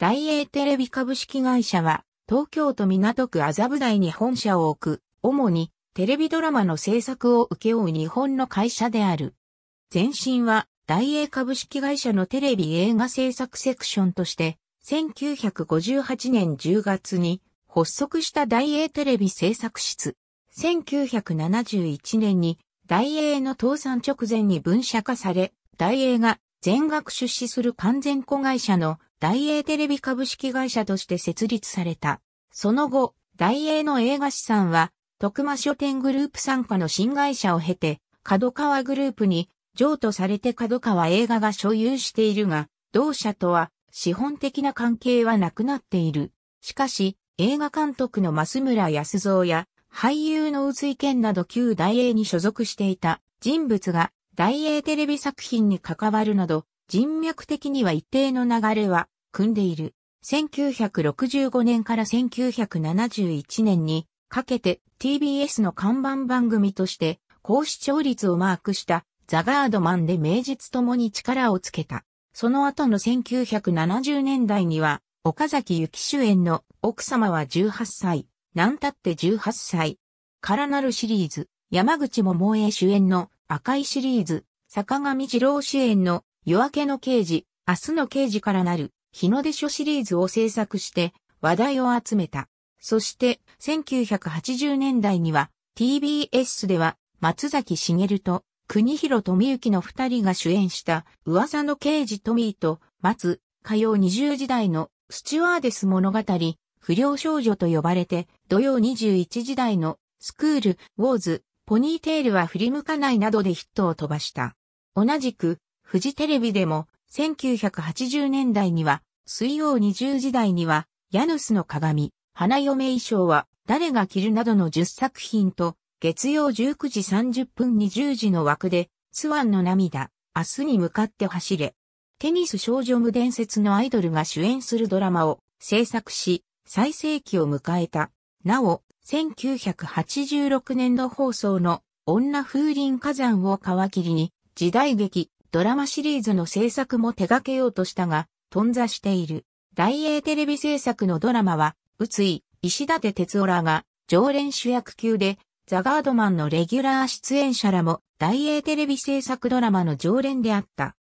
大英テレビ株式会社は、東京都港区麻布台に本社を置く、主にテレビドラマの制作を請け負う日本の会社である。前身は、大英株式会社のテレビ映画制作セクションとして、1958年10月に発足した大英テレビ制作室。1971年に大英の倒産直前に分社化され、大英が全額出資する完全子会社の大英テレビ株式会社として設立された。その後、大英の映画資産は、徳間書店グループ参加の新会社を経て、角川グループに譲渡されて角川映画が所有しているが、同社とは資本的な関係はなくなっている。しかし、映画監督の増村康造や、俳優の宇津井健など旧大英に所属していた人物が大英テレビ作品に関わるなど、人脈的には一定の流れは、組んでいる。1965年から1971年にかけて TBS の看板番組として高視聴率をマークしたザガードマンで名実ともに力をつけた。その後の1970年代には岡崎幸主演の奥様は18歳、なんたって18歳からなるシリーズ、山口桃江主演の赤いシリーズ、坂上二郎主演の夜明けの刑事、明日の刑事からなる、日の出書シリーズを制作して話題を集めた。そして、1980年代には、TBS では、松崎しげると、国広富幸の二人が主演した、噂の刑事トミーと、松、火曜20時代の、スチュワーデス物語、不良少女と呼ばれて、土曜21時代の、スクール、ウォーズ、ポニーテールは振り向かないなどでヒットを飛ばした。同じく、フジテレビでも1980年代には水曜20時代にはヤヌスの鏡、花嫁衣装は誰が着るなどの10作品と月曜19時30分20時の枠でスワンの涙、明日に向かって走れ。テニス少女無伝説のアイドルが主演するドラマを制作し、最盛期を迎えた。なお、1986年度放送の女風林火山を皮切りに、時代劇、ドラマシリーズの制作も手掛けようとしたが、頓挫している。大英テレビ制作のドラマは、宇津井、石立哲夫らが、常連主役級で、ザ・ガードマンのレギュラー出演者らも、大英テレビ制作ドラマの常連であった。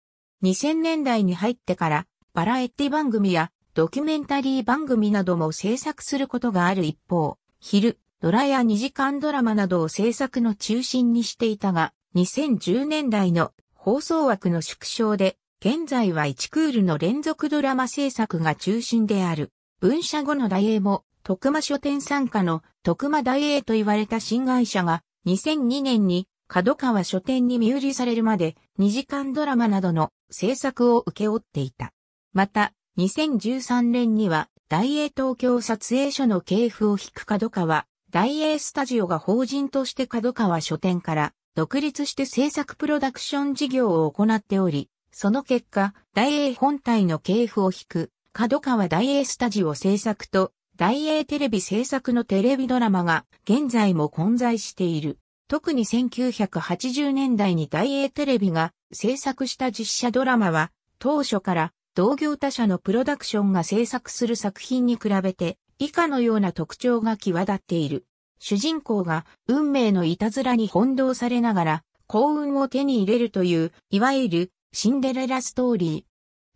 2000年代に入ってから、バラエティ番組や、ドキュメンタリー番組なども制作することがある一方、昼、ドラや2時間ドラマなどを制作の中心にしていたが、2010年代の放送枠の縮小で、現在は1クールの連続ドラマ制作が中心である。文社後の大英も、徳間書店参加の徳間大英と言われた新会社が、2002年に角川書店に身売りされるまで2時間ドラマなどの制作を請け負っていた。また、2013年には大英東京撮影所の系譜を引く角川、大英スタジオが法人として角川書店から独立して制作プロダクション事業を行っており、その結果、大英本体の系譜を引く、角川大英スタジオ制作と、大英テレビ制作のテレビドラマが現在も混在している。特に1980年代に大英テレビが制作した実写ドラマは、当初から同業他社のプロダクションが制作する作品に比べて、以下のような特徴が際立っている。主人公が運命のいたずらに翻弄されながら幸運を手に入れるという、いわゆるシンデレラストーリー。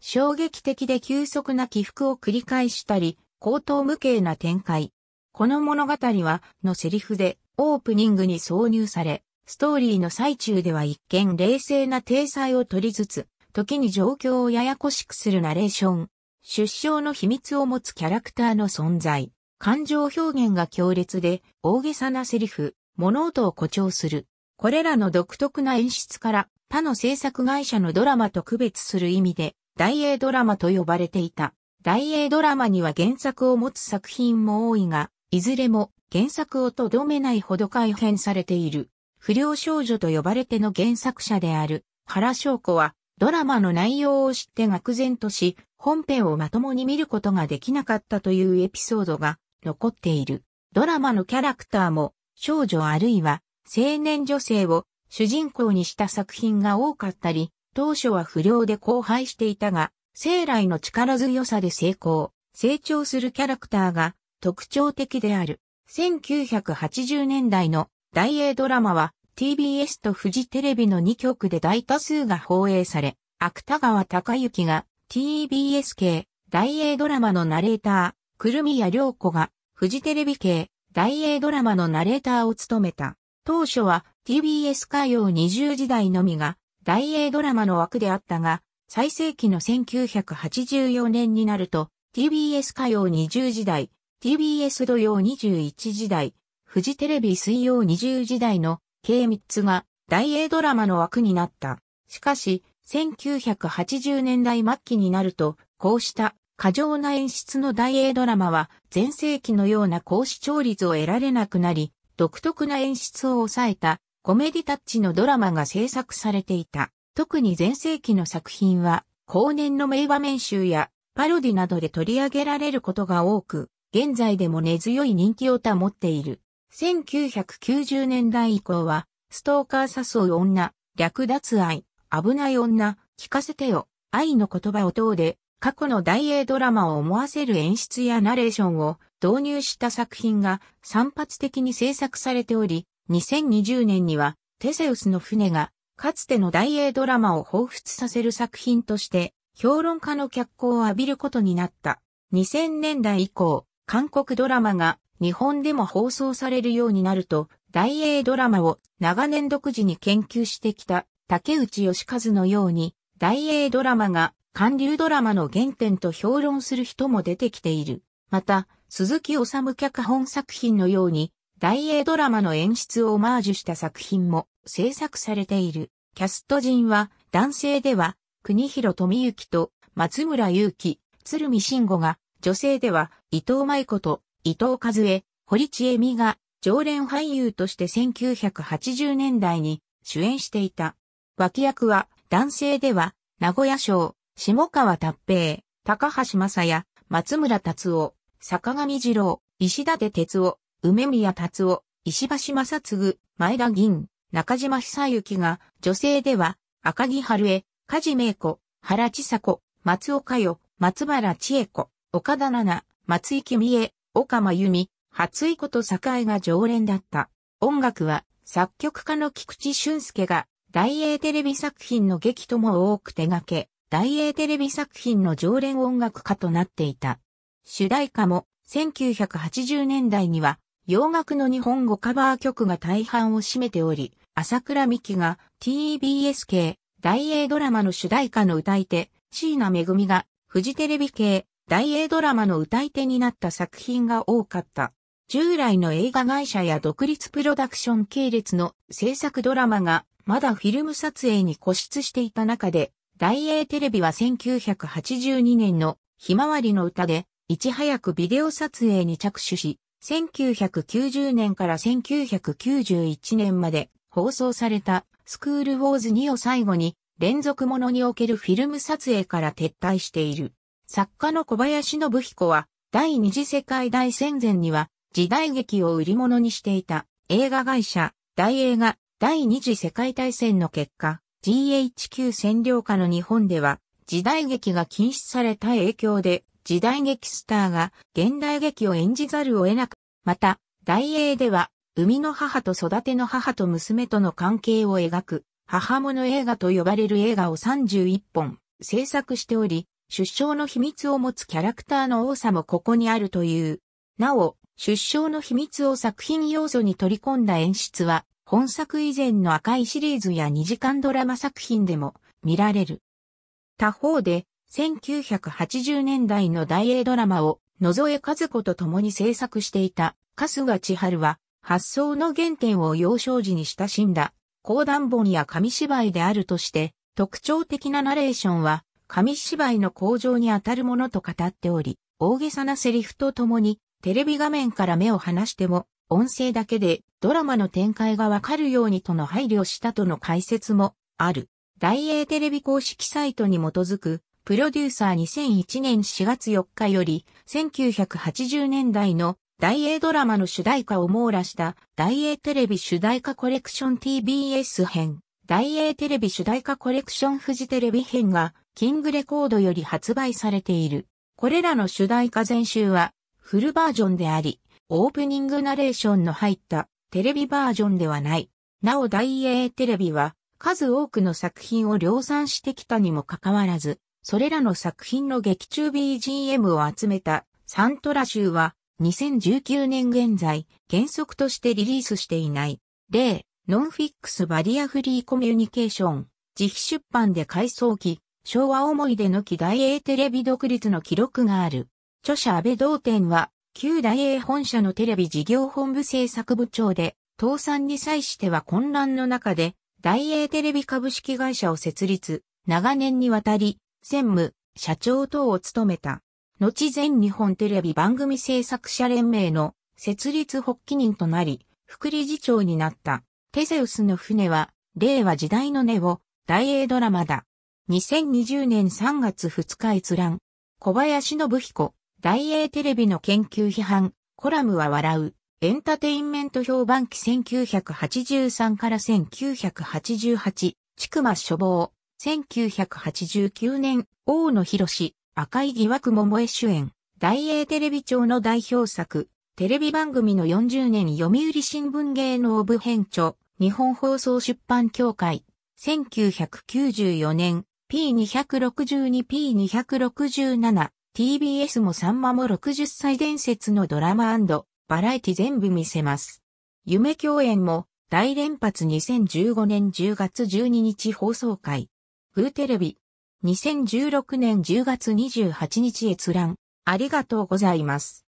衝撃的で急速な起伏を繰り返したり、高等無形な展開。この物語は、のセリフでオープニングに挿入され、ストーリーの最中では一見冷静な体裁を取りつつ、時に状況をややこしくするナレーション。出生の秘密を持つキャラクターの存在。感情表現が強烈で、大げさなセリフ、物音を誇張する。これらの独特な演出から、他の制作会社のドラマと区別する意味で、大英ドラマと呼ばれていた。大英ドラマには原作を持つ作品も多いが、いずれも原作をとどめないほど改変されている。不良少女と呼ばれての原作者である原翔子は、ドラマの内容を知って愕然とし、本編をまともに見ることができなかったというエピソードが残っている。ドラマのキャラクターも少女あるいは青年女性を主人公にした作品が多かったり、当初は不良で荒廃していたが、生来の力強さで成功、成長するキャラクターが特徴的である。1980年代の大英ドラマは TBS とフジテレビの2局で大多数が放映され、芥川隆之が TBS 系大英ドラマのナレーター、くるみや良子がフジテレビ系、大英ドラマのナレーターを務めた。当初は TBS 歌謡20時代のみが、大英ドラマの枠であったが、最盛期の1984年になると、TBS 歌謡20時代、TBS 土曜21時代、フジテレビ水曜20時代の計3つが大英ドラマの枠になった。しかし、1980年代末期になると、こうした過剰な演出の大英ドラマは、前世紀のような高視聴率を得られなくなり、独特な演出を抑えた、コメディタッチのドラマが制作されていた。特に前世紀の作品は、後年の名場面集や、パロディなどで取り上げられることが多く、現在でも根強い人気を保っている。1990年代以降は、ストーカー誘う女、略奪愛、危ない女、聞かせてよ、愛の言葉を等で、過去の大英ドラマを思わせる演出やナレーションを導入した作品が散発的に制作されており、2020年にはテセウスの船がかつての大英ドラマを彷彿させる作品として評論家の脚光を浴びることになった。2000年代以降、韓国ドラマが日本でも放送されるようになると、大英ドラマを長年独自に研究してきた竹内義和のように、大英ドラマが韓流ドラマの原点と評論する人も出てきている。また、鈴木治脚本作品のように、大英ドラマの演出をオマージュした作品も制作されている。キャスト陣は、男性では、国広富幸と松村祐樹、鶴見慎吾が、女性では、伊藤舞子と伊藤和恵、堀智恵美が、常連俳優として1980年代に主演していた。脇役は、男性では、名古屋賞、下川達平、高橋正也、松村達夫、坂上二郎、石立哲夫、梅宮達夫、石橋正嗣、前田銀、中島久幸が、女性では、赤木春江、梶名子、原千佐子、松岡代、松原千恵子、岡田奈々、松井君恵、岡真由美、初井子と栄が常連だった。音楽は、作曲家の菊池俊介が、大英テレビ作品の劇とも多く手掛け、大英テレビ作品の常連音楽家となっていた。主題歌も1980年代には洋楽の日本語カバー曲が大半を占めており、朝倉美希が TBS 系大英ドラマの主題歌の歌い手、椎名恵がフジテレビ系大英ドラマの歌い手になった作品が多かった。従来の映画会社や独立プロダクション系列の制作ドラマがまだフィルム撮影に固執していた中で大英テレビは1982年のひまわりの歌で、いち早くビデオ撮影に着手し、1990年から1991年まで放送されたスクールウォーズ2を最後に連続ものにおけるフィルム撮影から撤退している。作家の小林信彦は第二次世界大戦前には時代劇を売り物にしていた映画会社大映が第二次世界大戦の結果、GHQ 占領下の日本では、時代劇が禁止された影響で、時代劇スターが現代劇を演じざるを得なく、また、大英では、生みの母と育ての母と娘との関係を描く、母物映画と呼ばれる映画を31本制作しており、出生の秘密を持つキャラクターの多さもここにあるという。なお、出生の秘密を作品要素に取り込んだ演出は、本作以前の赤いシリーズや2時間ドラマ作品でも見られる。他方で、1980年代の大英ドラマを野添和子と共に制作していた春日千春は、発想の原点を幼少時に親しんだ、講談本や紙芝居であるとして、特徴的なナレーションは、紙芝居の向上にあたるものと語っており、大げさなセリフとともに、テレビ画面から目を離しても、音声だけでドラマの展開がわかるようにとの配慮したとの解説もある。大英テレビ公式サイトに基づく、プロデューサー2001年4月4日より、1980年代の大英ドラマの主題歌を網羅した大英テレビ主題歌コレクション TBS 編、大英テレビ主題歌コレクションフジテレビ編が、キングレコードより発売されている。これらの主題歌全集は、フルバージョンであり、オープニングナレーションの入ったテレビバージョンではない。なお大英テレビは数多くの作品を量産してきたにもかかわらず、それらの作品の劇中 BGM を集めたサントラ集は2019年現在原則としてリリースしていない。例、ノンフィックスバリアフリーコミュニケーション、自費出版で改装期、昭和思い出の期大英テレビ独立の記録がある。著者安倍同典は旧大英本社のテレビ事業本部制作部長で、倒産に際しては混乱の中で、大英テレビ株式会社を設立、長年にわたり、専務、社長等を務めた。後全日本テレビ番組制作者連盟の設立発起人となり、副理事長になった。テセウスの船は、令和時代の根を、大英ドラマだ。2020年3月2日閲覧。小林信彦。大英テレビの研究批判、コラムは笑う、エンターテインメント評判期1983から1988、ちくま処方、1989年、大野博士、赤い疑惑桃江主演、大英テレビ庁の代表作、テレビ番組の40年読売新聞芸能部編著、日本放送出版協会、1994年、P262P267、TBS もサンマも60歳伝説のドラマバラエティ全部見せます。夢共演も大連発2015年10月12日放送回。フーテレビ。2016年10月28日閲覧。ありがとうございます。